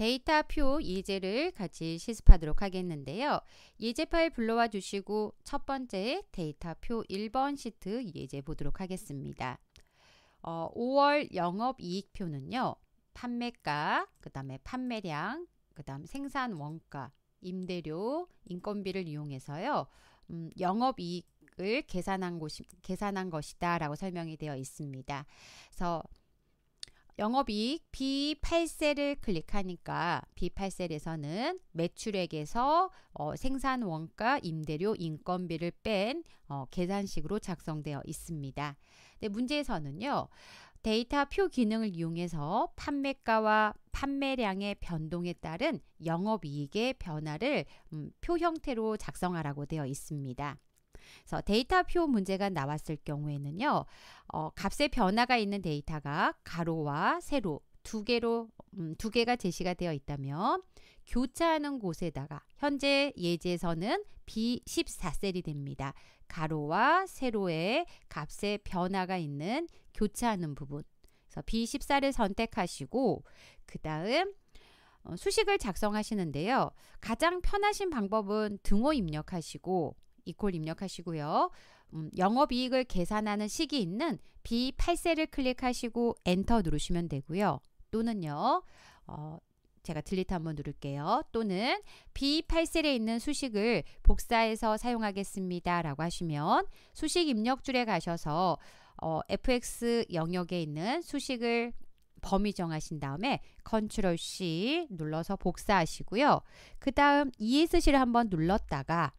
데이터 표 예제를 같이 실습하도록 하겠는데요. 예제 파일 불러와 주시고 첫 번째 데이터 표 1번 시트 예제 보도록 하겠습니다. 어, 5월 영업이익표는요. 판매가, 그 다음에 판매량, 그 다음 생산 원가, 임대료, 인건비를 이용해서요. 음, 영업이익을 계산한, 곳이, 계산한 것이다 라고 설명이 되어 있습니다. 그래서 영업이익 B8셀을 클릭하니까 B8셀에서는 매출액에서 어, 생산 원가, 임대료, 인건비를 뺀 어, 계산식으로 작성되어 있습니다. 근 문제에서는요. 데이터 표 기능을 이용해서 판매가와 판매량의 변동에 따른 영업이익의 변화를 음, 표 형태로 작성하라고 되어 있습니다. 그래서 데이터표 문제가 나왔을 경우에는요. 어, 값의 변화가 있는 데이터가 가로와 세로 두 개로 음, 두 개가 제시가 되어 있다면 교차하는 곳에다가 현재 예제에서는 B14셀이 됩니다. 가로와 세로의 값의 변화가 있는 교차하는 부분. 그래서 B14를 선택하시고 그 다음 어, 수식을 작성하시는데요. 가장 편하신 방법은 등호 입력하시고 이퀄 입력하시고요. 음, 영업이익을 계산하는 식이 있는 B8셀을 클릭하시고 엔터 누르시면 되고요. 또는요. 어, 제가 딜리트 한번 누를게요. 또는 B8셀에 있는 수식을 복사해서 사용하겠습니다. 라고 하시면 수식 입력줄에 가셔서 어, FX 영역에 있는 수식을 범위 정하신 다음에 컨트롤 C 눌러서 복사하시고요. 그 다음 ESC를 한번 눌렀다가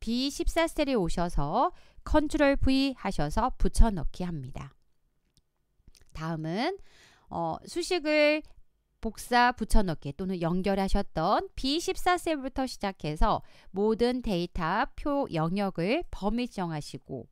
B14 셀텔에 오셔서 컨트롤 V 하셔서 붙여넣기 합니다. 다음은 어, 수식을 복사 붙여넣기 또는 연결하셨던 B14셀부터 시작해서 모든 데이터 표 영역을 범위 정하시고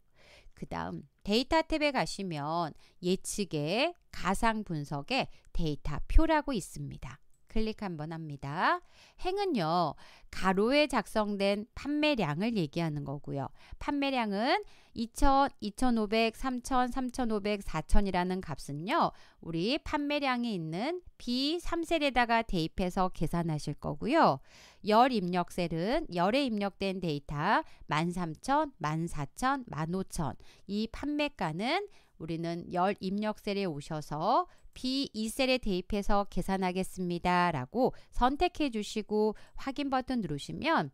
그 다음 데이터 탭에 가시면 예측의 가상 분석의 데이터 표라고 있습니다. 클릭 한번 합니다. 행은요, 가로에 작성된 판매량을 얘기하는 거고요. 판매량은 2,000, 2,500, 3,000, 3,500, 4,000이라는 값은요, 우리 판매량이 있는 B3셀에다가 대입해서 계산하실 거고요. 열 입력셀은 열에 입력된 데이터 13,000, 14,000, 15,000, 이 판매가는 우리는 열 입력 셀에 오셔서 B2 셀에 대입해서 계산하겠습니다. 라고 선택해 주시고 확인 버튼 누르시면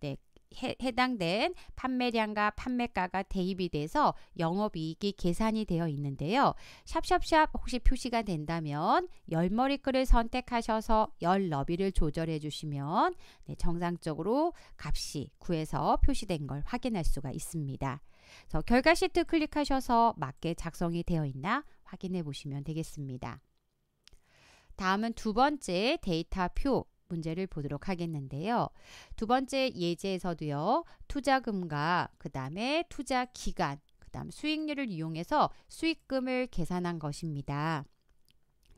네, 해, 당된 판매량과 판매가가 대입이 돼서 영업이익이 계산이 되어 있는데요. 샵샵샵 혹시 표시가 된다면 열머리글을 선택하셔서 열 너비를 조절해 주시면 네, 정상적으로 값이 구해서 표시된 걸 확인할 수가 있습니다. 그래서 결과 시트 클릭하셔서 맞게 작성이 되어 있나 확인해 보시면 되겠습니다. 다음은 두 번째 데이터 표 문제를 보도록 하겠는데요. 두 번째 예제에서도요. 투자금과 그 다음에 투자 기간, 그 다음 수익률을 이용해서 수익금을 계산한 것입니다.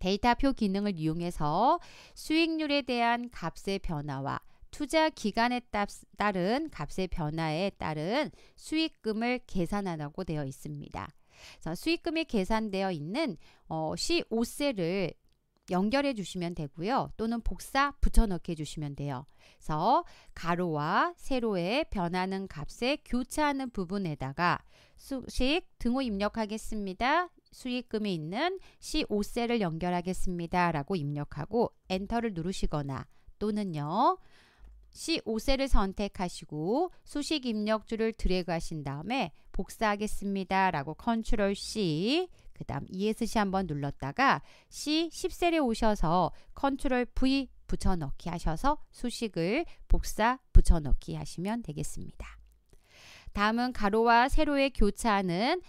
데이터표 기능을 이용해서 수익률에 대한 값의 변화와 투자 기간에 따른 값의 변화에 따른 수익금을 계산하라고 되어 있습니다. 수익금이 계산되어 있는 어, C5셀을 연결해 주시면 되고요. 또는 복사 붙여넣기 해주시면 돼요. 그래서 가로와 세로의 변하는 값에 교차하는 부분에다가 수식 등호 입력하겠습니다. 수익금이 있는 C5셀을 연결하겠습니다. 라고 입력하고 엔터를 누르시거나 또는요. C5셀을 선택하시고 수식 입력줄을 드래그하신 다음에 복사하겠습니다. 라고 컨트롤 C 그 다음 ESC 한번 눌렀다가 C10셀에 오셔서 컨트롤 V 붙여넣기 하셔서 수식을 복사 붙여넣기 하시면 되겠습니다. 다음은 가로와 세로의 교차는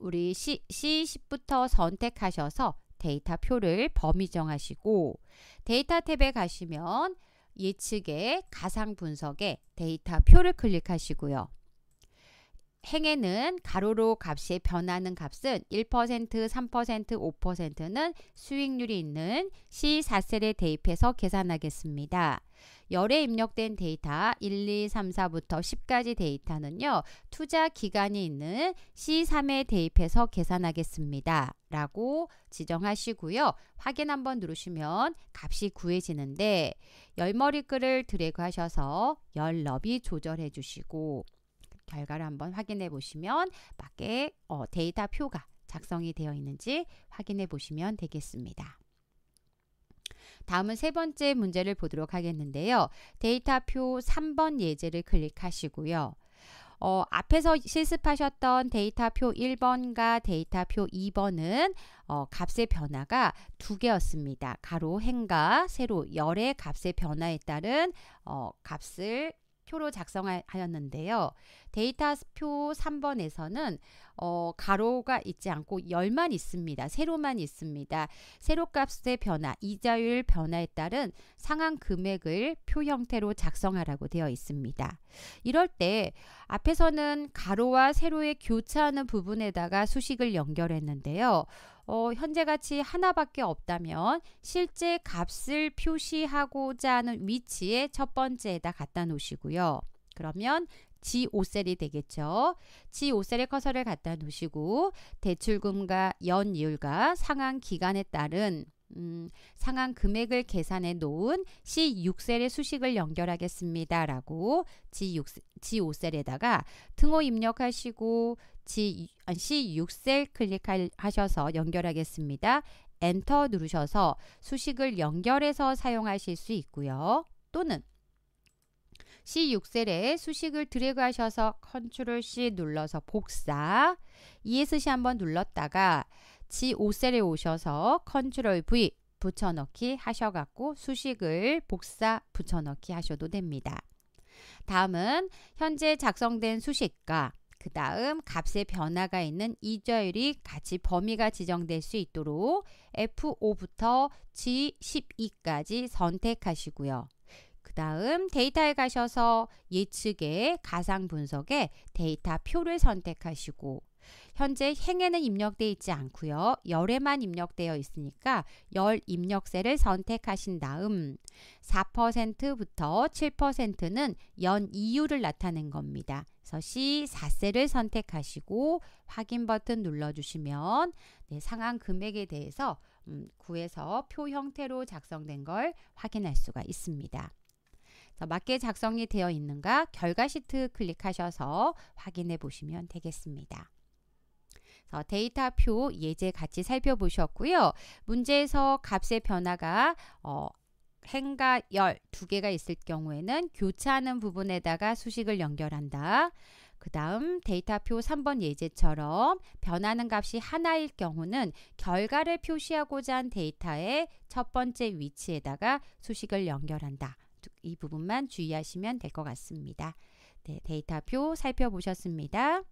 우리 C, C10부터 선택하셔서 데이터 표를 범위 정하시고 데이터 탭에 가시면 예측의 가상 분석의 데이터 표를 클릭하시고요. 행에는 가로로 값이 변하는 값은 1%, 3%, 5%는 수익률이 있는 C4셀에 대입해서 계산하겠습니다. 열에 입력된 데이터 1, 2, 3, 4부터 10까지 데이터는요. 투자 기간이 있는 C3에 대입해서 계산하겠습니다. 라고 지정하시고요. 확인 한번 누르시면 값이 구해지는데 열머리글을 드래그하셔서 열 너비 조절해 주시고 결과를 한번 확인해 보시면 밖에 어, 데이터 표가 작성이 되어 있는지 확인해 보시면 되겠습니다. 다음은 세 번째 문제를 보도록 하겠는데요. 데이터표 3번 예제를 클릭하시고요. 어, 앞에서 실습하셨던 데이터표 1번과 데이터표 2번은 어, 값의 변화가 두 개였습니다. 가로 행과 세로 열의 값의 변화에 따른 어, 값을 표로 작성하였는데요. 데이터 표 3번에서는 어, 가로가 있지 않고 열만 있습니다. 세로만 있습니다. 세로값의 변화, 이자율 변화에 따른 상한 금액을 표 형태로 작성하라고 되어 있습니다. 이럴 때 앞에서는 가로와 세로의 교차하는 부분에다가 수식을 연결했는데요. 어, 현재같이 하나밖에 없다면 실제 값을 표시하고자 하는 위치에 첫 번째에다 갖다 놓으시고요. 그러면 G5셀이 되겠죠. G5셀에 커서를 갖다 놓으시고 대출금과 연이율과 상한 기간에 따른 음, 상한 금액을 계산해 놓은 C6셀의 수식을 연결하겠습니다. 라고 G6, G5셀에다가 등호 입력하시고 G, C6셀 클릭하셔서 연결하겠습니다. 엔터 누르셔서 수식을 연결해서 사용하실 수 있고요. 또는 C6셀에 수식을 드래그하셔서 컨트롤 C 눌러서 복사 ESC 한번 눌렀다가 G5셀에 오셔서 컨트롤 V 붙여넣기 하셔갖고 수식을 복사 붙여넣기 하셔도 됩니다. 다음은 현재 작성된 수식과 그 다음 값의 변화가 있는 이자율이 같이 범위가 지정될 수 있도록 F5부터 G12까지 선택하시고요. 그 다음 데이터에 가셔서 예측의 가상 분석에 데이터 표를 선택하시고 현재 행에는 입력되어 있지 않고요. 열에만 입력되어 있으니까 열 입력세를 선택하신 다음 4%부터 7%는 연 이유를 나타낸 겁니다. 그래서 C4세를 선택하시고 확인 버튼 눌러주시면 네, 상한 금액에 대해서 음, 구해서표 형태로 작성된 걸 확인할 수가 있습니다. 맞게 작성이 되어 있는가 결과 시트 클릭하셔서 확인해 보시면 되겠습니다. 어, 데이터표 예제 같이 살펴보셨고요. 문제에서 값의 변화가 어, 행과 열 두 개가 있을 경우에는 교차하는 부분에다가 수식을 연결한다. 그 다음 데이터표 3번 예제처럼 변하는 값이 하나일 경우는 결과를 표시하고자 한 데이터의 첫 번째 위치에다가 수식을 연결한다. 이 부분만 주의하시면 될 것 같습니다. 네, 데이터표 살펴보셨습니다.